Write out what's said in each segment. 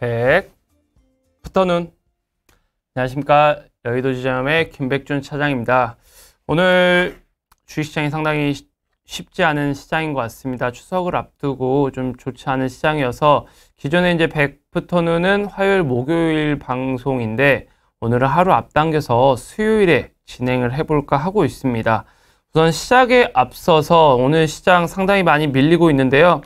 100부터는 안녕하십니까 여의도 지점의 김백준 차장입니다. 오늘 주식시장이 상당히 쉽지 않은 시장인 것 같습니다. 추석을 앞두고 좀 좋지 않은 시장이어서 기존에 이제 100부터는 화요일 목요일 방송인데 오늘은 하루 앞당겨서 수요일에 진행을 해볼까 하고 있습니다. 우선 시작에 앞서서 오늘 시장 상당히 많이 밀리고 있는데요.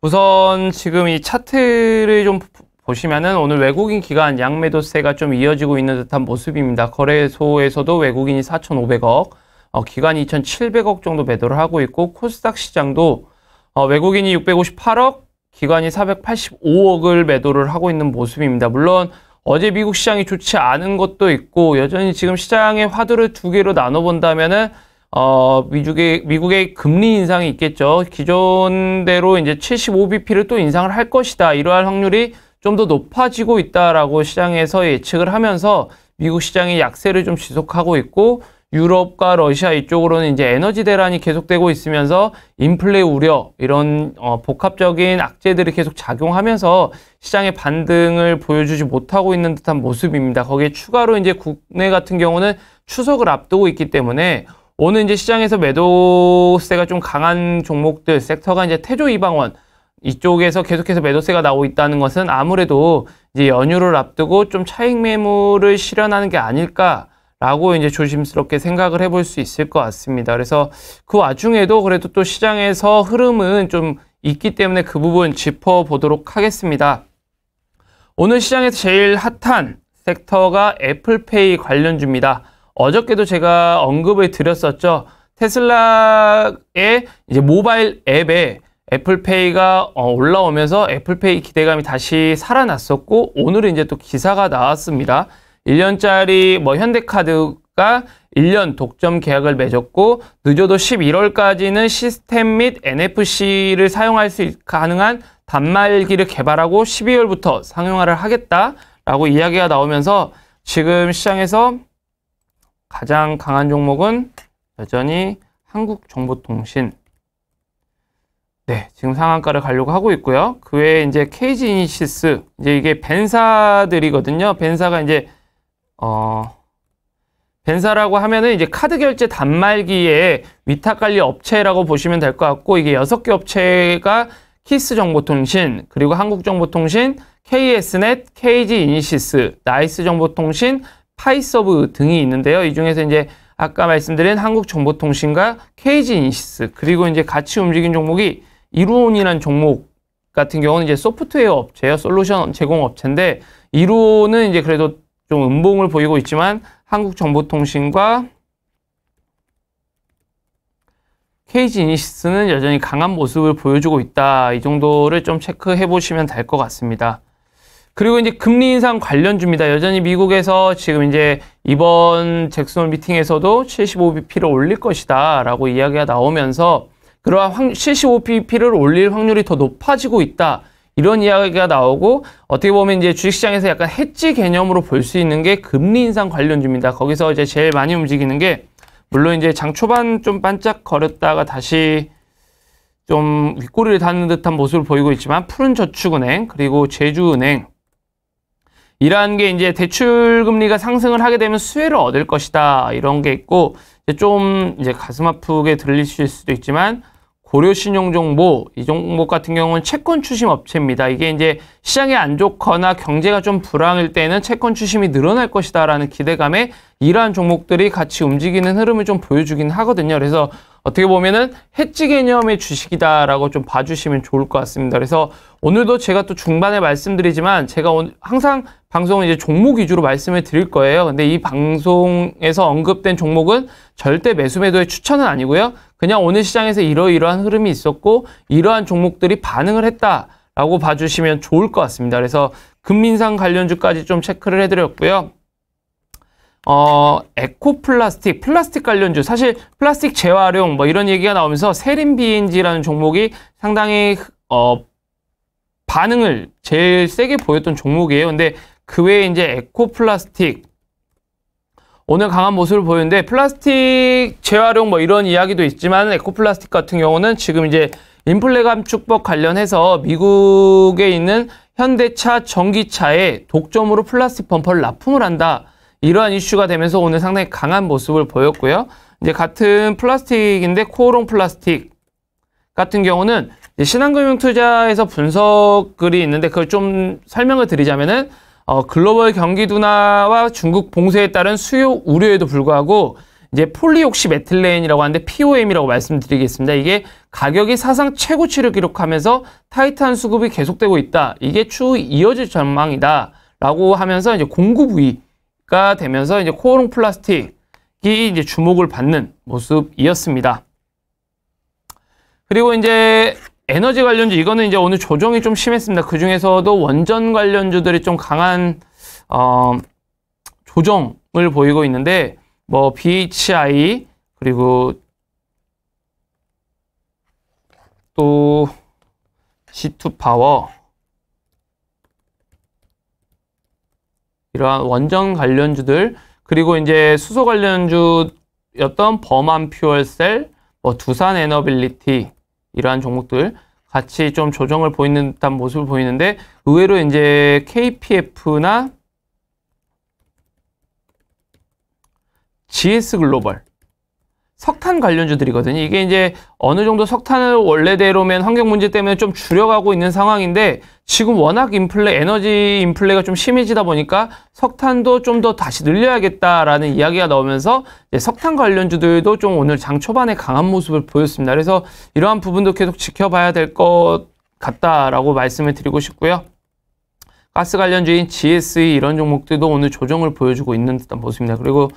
우선 지금 이 차트를 좀 보시면은 오늘 외국인 기관 양매도세가 좀 이어지고 있는 듯한 모습입니다. 거래소에서도 외국인이 4,500억, 어, 기관이 2,700억 정도 매도를 하고 있고 코스닥 시장도 어, 외국인이 658억, 기관이 485억을 매도를 하고 있는 모습입니다. 물론 어제 미국 시장이 좋지 않은 것도 있고 여전히 지금 시장의 화두를 두 개로 나눠본다면은 어, 미국의, 미국의 금리 인상이 있겠죠. 기존대로 이제 75bp를 또 인상을 할 것이다. 이러한 확률이 좀더 높아지고 있다라고 시장에서 예측을 하면서 미국 시장의 약세를 좀 지속하고 있고 유럽과 러시아 이쪽으로는 이제 에너지 대란이 계속되고 있으면서 인플레 우려 이런 어, 복합적인 악재들이 계속 작용하면서 시장의 반등을 보여주지 못하고 있는 듯한 모습입니다. 거기에 추가로 이제 국내 같은 경우는 추석을 앞두고 있기 때문에 오늘 이제 시장에서 매도세가 좀 강한 종목들 섹터가 이제 태조 이방원 이쪽에서 계속해서 매도세가 나오고 있다는 것은 아무래도 이제 연휴를 앞두고 좀 차익 매물을 실현하는 게 아닐까라고 이제 조심스럽게 생각을 해볼 수 있을 것 같습니다. 그래서 그 와중에도 그래도 또 시장에서 흐름은 좀 있기 때문에 그 부분 짚어보도록 하겠습니다. 오늘 시장에서 제일 핫한 섹터가 애플페이 관련주입니다. 어저께도 제가 언급을 드렸었죠. 테슬라의 이제 모바일 앱에 애플페이가 어, 올라오면서 애플페이 기대감이 다시 살아났었고 오늘은 이제 또 기사가 나왔습니다. 1년짜리 뭐 현대카드가 1년 독점 계약을 맺었고 늦어도 11월까지는 시스템 및 NFC를 사용할 수 가능한 단말기를 개발하고 12월부터 상용화를 하겠다라고 이야기가 나오면서 지금 시장에서 가장 강한 종목은 여전히 한국정보통신 네, 지금 상한가를 가려고 하고 있고요. 그 외에 이제 케이지 니시스 이제 이게 벤사들이거든요. 벤사가 이제 어 벤사라고 하면은 이제 카드 결제 단말기의 위탁 관리 업체라고 보시면 될 것 같고 이게 여섯 개 업체가 키스 정보통신, 그리고 한국정보통신, KS넷, KG 이니시스, 나이스 정보통신, 파이서브 등이 있는데요. 이 중에서 이제 아까 말씀드린 한국정보통신과 KG 이니시스, 그리고 이제 같이 움직인 종목이 이론이란 종목 같은 경우는 이제 소프트웨어 업체예요. 솔루션 제공 업체인데 이론은 이제 그래도 좀 음봉을 보이고 있지만 한국정보통신과 케이지니시스는 여전히 강한 모습을 보여주고 있다. 이 정도를 좀 체크해 보시면 될 것 같습니다. 그리고 이제 금리 인상 관련주입니다. 여전히 미국에서 지금 이제 이번 잭슨홀 미팅에서도 75BP를 올릴 것이다 라고 이야기가 나오면서 그러한 75pp를 올릴 확률이 더 높아지고 있다. 이런 이야기가 나오고 어떻게 보면 이제 주식시장에서 약간 해지 개념으로 볼 수 있는 게 금리 인상 관련주입니다. 거기서 이제 제일 많이 움직이는 게 물론 이제 장 초반 좀 반짝거렸다가 다시 좀 윗꼬리를 닿는 듯한 모습을 보이고 있지만 푸른 저축은행 그리고 제주은행 이러한 게 이제 대출 금리가 상승을 하게 되면 수혜를 얻을 것이다 이런 게 있고 좀 이제 가슴 아프게 들리실 수도 있지만 고려신용정보 이 종목 같은 경우는 채권 추심 업체입니다. 이게 이제 시장이 안 좋거나 경제가 좀 불황일 때는 채권 추심이 늘어날 것이다라는 기대감에 이러한 종목들이 같이 움직이는 흐름을 좀 보여주긴 하거든요. 그래서 어떻게 보면은 해지 개념의 주식이다라고 좀 봐주시면 좋을 것 같습니다. 그래서 오늘도 제가 또 중반에 말씀드리지만 제가 오늘 항상 방송은 이제 종목 위주로 말씀을 드릴 거예요. 근데 이 방송에서 언급된 종목은 절대 매수 매도의 추천은 아니고요. 그냥 오늘 시장에서 이러이러한 흐름이 있었고 이러한 종목들이 반응을 했다라고 봐주시면 좋을 것 같습니다. 그래서 금민상 관련주까지 좀 체크를 해드렸고요. 어, 에코 플라스틱, 플라스틱 관련주, 사실 플라스틱 재활용 뭐 이런 얘기가 나오면서 세린 비엔지라는 종목이 상당히 어, 반응을 제일 세게 보였던 종목이에요. 근데 그 외에 이제 에코 플라스틱, 오늘 강한 모습을 보였는데 플라스틱 재활용 뭐 이런 이야기도 있지만 에코플라스틱 같은 경우는 지금 이제 인플레 감축법 관련해서 미국에 있는 현대차, 전기차에 독점으로 플라스틱 범퍼를 납품을 한다. 이러한 이슈가 되면서 오늘 상당히 강한 모습을 보였고요. 이제 같은 플라스틱인데 코오롱 플라스틱 같은 경우는 신한금융투자에서 분석글이 있는데 그걸 좀 설명을 드리자면은 어, 글로벌 경기 둔화와 중국 봉쇄에 따른 수요 우려에도 불구하고 이제 폴리옥시 메틸렌이라고 하는데 POM이라고 말씀드리겠습니다. 이게 가격이 사상 최고치를 기록하면서 타이트한 수급이 계속되고 있다. 이게 추후 이어질 전망이다. 라고 하면서 이제 공급 위가 되면서 이제 코오롱 플라스틱이 이제 주목을 받는 모습이었습니다. 그리고 이제 에너지 관련주 이거는 이제 오늘 조정이 좀 심했습니다. 그 중에서도 원전 관련주들이 좀 강한 어, 조정을 보이고 있는데 뭐 BHI 그리고 또 C2 파워 이러한 원전 관련주들 그리고 이제 수소 관련주였던 범한 퓨얼셀 뭐 두산 에너빌리티 이러한 종목들 같이 좀 조정을 보이는 듯한 모습을 보이는데 의외로 이제 KPF나 GS 글로벌 석탄 관련주들이거든요. 이게 이제 어느 정도 석탄을 원래대로면 환경 문제 때문에 좀 줄여가고 있는 상황인데 지금 워낙 인플레, 에너지 인플레가 좀 심해지다 보니까 석탄도 좀 더 다시 늘려야겠다라는 이야기가 나오면서 석탄 관련주들도 좀 오늘 장 초반에 강한 모습을 보였습니다. 그래서 이러한 부분도 계속 지켜봐야 될 것 같다라고 말씀을 드리고 싶고요. 가스 관련주인 GSE 이런 종목들도 오늘 조정을 보여주고 있는 듯한 모습입니다. 그리고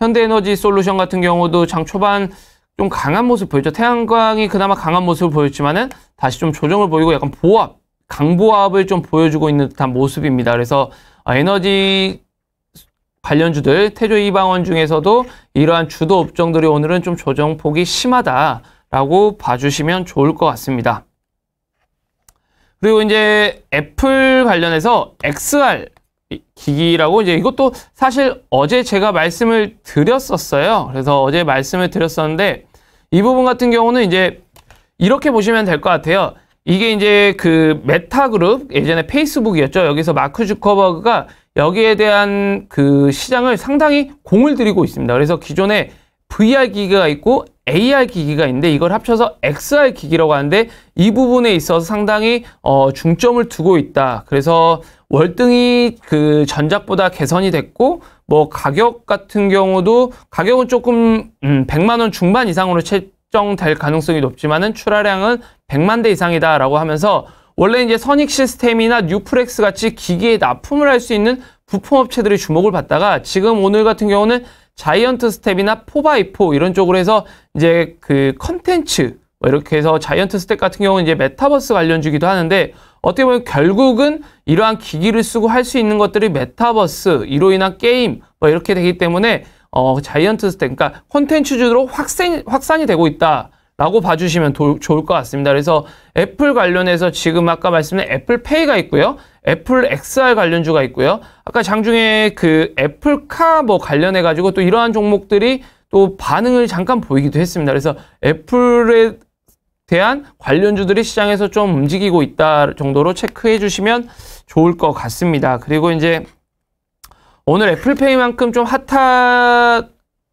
현대에너지 솔루션 같은 경우도 장 초반 좀 강한 모습 보였죠. 태양광이 그나마 강한 모습을 보였지만은 다시 좀 조정을 보이고 약간 보합, 강보합을 좀 보여주고 있는 듯한 모습입니다. 그래서 아, 에너지 관련주들, 태조 이방원 중에서도 이러한 주도 업종들이 오늘은 좀 조정폭이 심하다라고 봐주시면 좋을 것 같습니다. 그리고 이제 애플 관련해서 XR 기기라고 이제 이것도 사실 어제 제가 말씀을 드렸었어요. 그래서 어제 말씀을 드렸었는데 이 부분 같은 경우는 이제 이렇게 보시면 될 것 같아요. 이게 이제 그 메타그룹 예전에 페이스북이었죠. 여기서 마크 주커버그가 여기에 대한 그 시장을 상당히 공을 들이고 있습니다. 그래서 기존에 VR 기기가 있고 AR 기기가 있는데 이걸 합쳐서 XR 기기라고 하는데 이 부분에 있어서 상당히 어, 중점을 두고 있다. 그래서 월등히 그 전작보다 개선이 됐고 뭐 가격 같은 경우도 가격은 조금 음, 100만 원 중반 이상으로 책정될 가능성이 높지만은 출하량은 100만 대 이상이다라고 하면서 원래 이제 선익 시스템이나 뉴프렉스 같이 기기에 납품을 할 수 있는 부품업체들이 주목을 받다가 지금 오늘 같은 경우는 자이언트 스텝이나 4x4 이런 쪽으로 해서 이제 그 컨텐츠 뭐 이렇게 해서 자이언트 스텝 같은 경우는 이제 메타버스 관련주기도 하는데 어떻게 보면 결국은 이러한 기기를 쓰고 할 수 있는 것들이 메타버스 이로 인한 게임 뭐 이렇게 되기 때문에 어 자이언트 스텝 그러니까 콘텐츠주로 확산이 되고 있다. 라고 봐주시면 도, 좋을 것 같습니다. 그래서 애플 관련해서 지금 아까 말씀드린 애플페이가 있고요. 애플 XR 관련주가 있고요. 아까 장중에 그 애플카 뭐 관련해가지고 또 이러한 종목들이 또 반응을 잠깐 보이기도 했습니다. 그래서 애플에 대한 관련주들이 시장에서 좀 움직이고 있다 정도로 체크해 주시면 좋을 것 같습니다. 그리고 이제 오늘 애플페이만큼 좀 핫한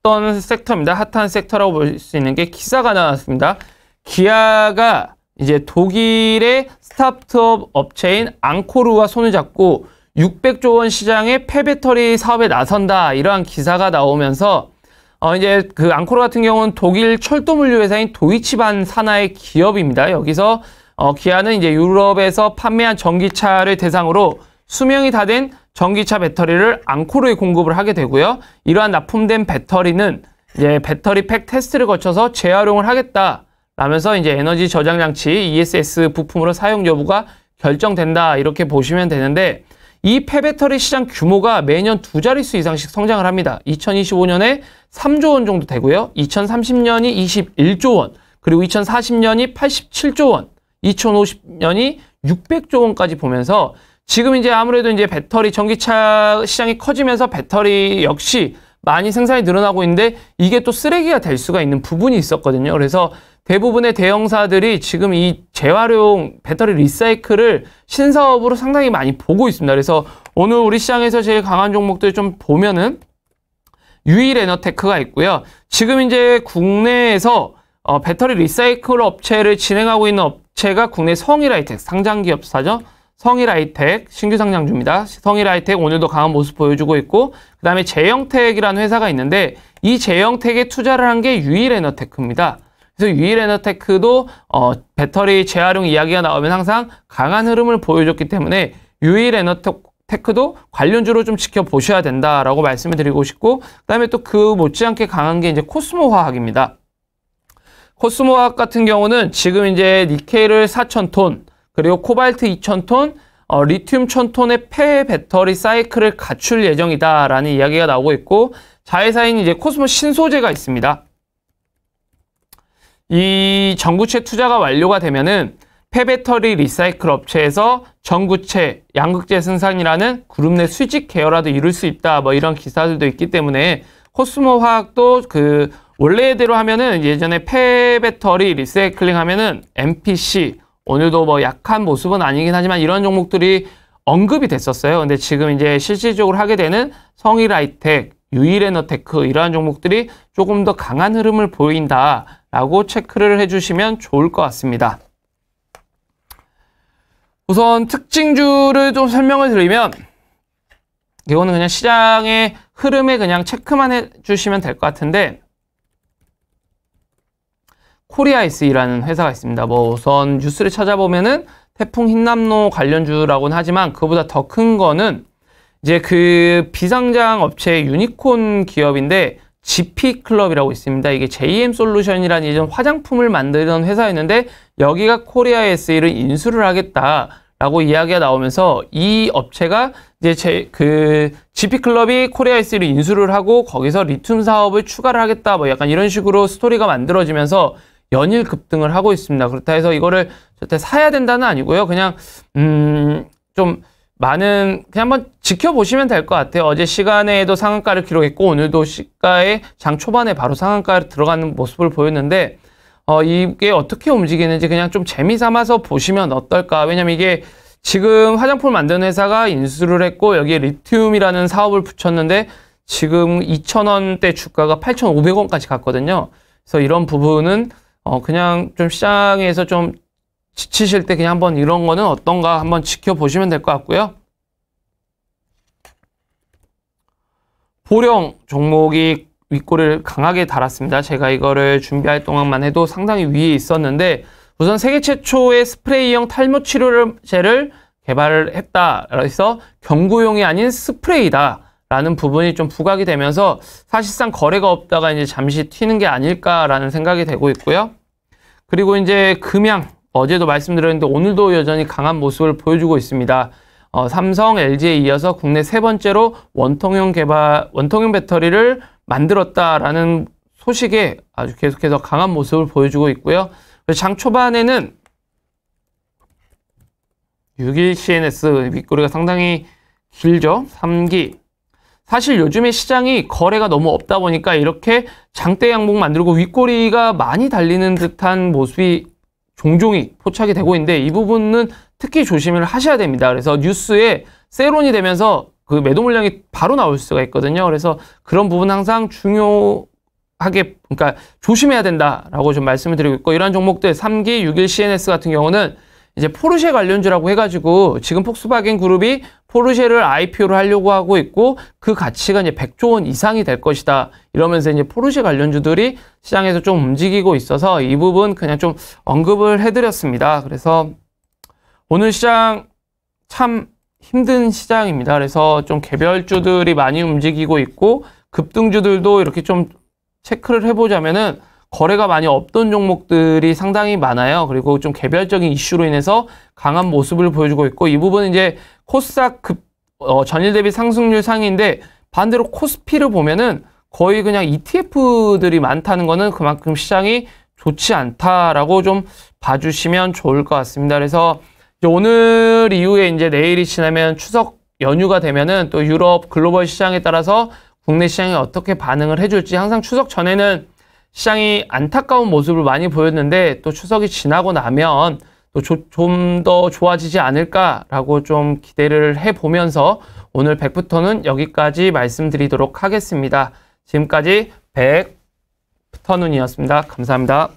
어떤 섹터입니다. 핫한 섹터라고 볼 수 있는 게 기사가 나왔습니다. 기아가 이제 독일의 스타트업 업체인 앙코르와 손을 잡고 600조 원 시장의 폐배터리 사업에 나선다 이러한 기사가 나오면서 어 이제 그 앙코르 같은 경우는 독일 철도 물류 회사인 도이치반 산하의 기업입니다. 여기서 어 기아는 이제 유럽에서 판매한 전기차를 대상으로 수명이 다 된 전기차 배터리를 앙코르에 공급을 하게 되고요. 이러한 납품된 배터리는 이제 배터리 팩 테스트를 거쳐서 재활용을 하겠다. 라면서 이제 에너지 저장 장치 ESS 부품으로 사용 여부가 결정된다. 이렇게 보시면 되는데 이 폐배터리 시장 규모가 매년 두 자릿수 이상씩 성장을 합니다. 2025년에 3조 원 정도 되고요. 2030년이 21조 원, 그리고 2040년이 87조 원, 2050년이 600조 원까지 보면서 지금 이제 아무래도 이제 배터리 전기차 시장이 커지면서 배터리 역시 많이 생산이 늘어나고 있는데 이게 또 쓰레기가 될 수가 있는 부분이 있었거든요. 그래서 대부분의 대형사들이 지금 이 재활용 배터리 리사이클을 신사업으로 상당히 많이 보고 있습니다. 그래서 오늘 우리 시장에서 제일 강한 종목들 좀 보면은 유일 에너테크가 있고요. 지금 이제 국내에서 어, 배터리 리사이클 업체를 진행하고 있는 업체가 국내 성일하이텍 상장기업사죠. 성일 아이텍 신규 상장주입니다. 성일 아이텍 오늘도 강한 모습 보여주고 있고 그 다음에 제영텍이라는 회사가 있는데 이 제영텍에 투자를 한 게 유일에너테크입니다. 그래서 유일에너테크도 어, 배터리 재활용 이야기가 나오면 항상 강한 흐름을 보여줬기 때문에 유일에너테크도 관련주로 좀 지켜보셔야 된다라고 말씀을 드리고 싶고 그다음에 또 그 못지않게 강한 게 이제 코스모화학입니다. 코스모화학 같은 경우는 지금 이제 니켈을 4,000톤, 그리고 코발트 2,000톤, 어, 리튬 1,000톤의 폐 배터리 사이클을 갖출 예정이다라는 이야기가 나오고 있고 자회사인 이제 코스모 신소재가 있습니다. 이 전구체 투자가 완료가 되면은 폐배터리 리사이클 업체에서 전구체, 양극재생산이라는 그룹 내 수직 계열라도 이룰 수 있다. 뭐 이런 기사들도 있기 때문에 코스모 화학도 그 원래대로 하면은 예전에 폐배터리 리사이클링 하면은 MPC 오늘도 뭐 약한 모습은 아니긴 하지만 이런 종목들이 언급이 됐었어요. 근데 지금 이제 실질적으로 하게 되는 성일아이텍, 유일에너테크 이러한 종목들이 조금 더 강한 흐름을 보인다라고 체크를 해주시면 좋을 것 같습니다. 우선 특징주를 좀 설명을 드리면 이거는 그냥 시장의 흐름에 그냥 체크만 해주시면 될 것 같은데 코리아이스라는 회사가 있습니다. 뭐 우선 뉴스를 찾아보면은 태풍 흰남노 관련주라고는 하지만 그보다 더 큰 거는 이제 그 비상장 업체 유니콘 기업인데 GP클럽이라고 있습니다. 이게 JM솔루션이라는 예전 화장품을 만들던 회사였는데 여기가 코리아에스를 인수를 하겠다라고 이야기가 나오면서 이 업체가 이제 제, 그 GP클럽이 코리아에스를 인수를 하고 거기서 리튬 사업을 추가를 하겠다 뭐 약간 이런 식으로 스토리가 만들어지면서 연일 급등을 하고 있습니다. 그렇다 해서 이거를 절대 사야 된다는 아니고요. 그냥 음 좀 많은 그냥 한번 지켜보시면 될 것 같아요. 어제 시간에도 상한가를 기록했고 오늘도 시가의 장 초반에 바로 상한가를 들어가는 모습을 보였는데 어 이게 어떻게 움직이는지 그냥 좀 재미 삼아서 보시면 어떨까? 왜냐면 이게 지금 화장품 만드는 회사가 인수를 했고 여기에 리튬이라는 사업을 붙였는데 지금 2,000원대 주가가 8,500원까지 갔거든요. 그래서 이런 부분은 어, 그냥 좀 시장에서 좀 지치실 때 그냥 한번 이런 거는 어떤가 한번 지켜보시면 될 것 같고요. 보령 종목이 윗골을 강하게 달았습니다. 제가 이거를 준비할 동안만 해도 상당히 위에 있었는데 우선 세계 최초의 스프레이형 탈모 치료제를 개발했다. 그래서 경구용이 아닌 스프레이다. 라는 부분이 좀 부각이 되면서 사실상 거래가 없다가 이제 잠시 튀는 게 아닐까라는 생각이 되고 있고요. 그리고 이제 금양 어제도 말씀드렸는데 오늘도 여전히 강한 모습을 보여주고 있습니다. 어, 삼성, LG에 이어서 국내 세 번째로 원통형 개발 원통형 배터리를 만들었다라는 소식에 아주 계속해서 강한 모습을 보여주고 있고요. 장 초반에는 6일 CNS 윗꼬리가 상당히 길죠. 3기 사실 요즘에 시장이 거래가 너무 없다 보니까 이렇게 장대 양봉 만들고 윗꼬리가 많이 달리는 듯한 모습이 종종이 포착이 되고 있는데 이 부분은 특히 조심을 하셔야 됩니다. 그래서 뉴스에 세론이 되면서 그 매도 물량이 바로 나올 수가 있거든요. 그래서 그런 부분 항상 중요하게 그러니까 조심해야 된다라고 좀 말씀을 드리고 있고 이러한 종목들 3기 6일 CNS 같은 경우는 이제 포르쉐 관련주라고 해가지고 지금 폭스바겐 그룹이 포르쉐를 IPO를 하려고 하고 있고 그 가치가 이제 100조 원 이상이 될 것이다. 이러면서 이제 포르쉐 관련주들이 시장에서 좀 움직이고 있어서 이 부분 그냥 좀 언급을 해드렸습니다. 그래서 오늘 시장 참 힘든 시장입니다. 그래서 좀 개별주들이 많이 움직이고 있고 급등주들도 이렇게 좀 체크를 해보자면은 거래가 많이 없던 종목들이 상당히 많아요. 그리고 좀 개별적인 이슈로 인해서 강한 모습을 보여주고 있고 이 부분은 이제 코스닥 급, 어, 전일 대비 상승률 상인데 반대로 코스피를 보면은 거의 그냥 ETF들이 많다는 거는 그만큼 시장이 좋지 않다라고 좀 봐주시면 좋을 것 같습니다. 그래서 오늘 이후에 이제 내일이 지나면 추석 연휴가 되면은 또 유럽 글로벌 시장에 따라서 국내 시장이 어떻게 반응을 해줄지 항상 추석 전에는 시장이 안타까운 모습을 많이 보였는데 또 추석이 지나고 나면 좀 더 좋아지지 않을까라고 좀 기대를 해보면서 오늘 100부터는 여기까지 말씀드리도록 하겠습니다. 지금까지 100부터 눈이었습니다. 감사합니다.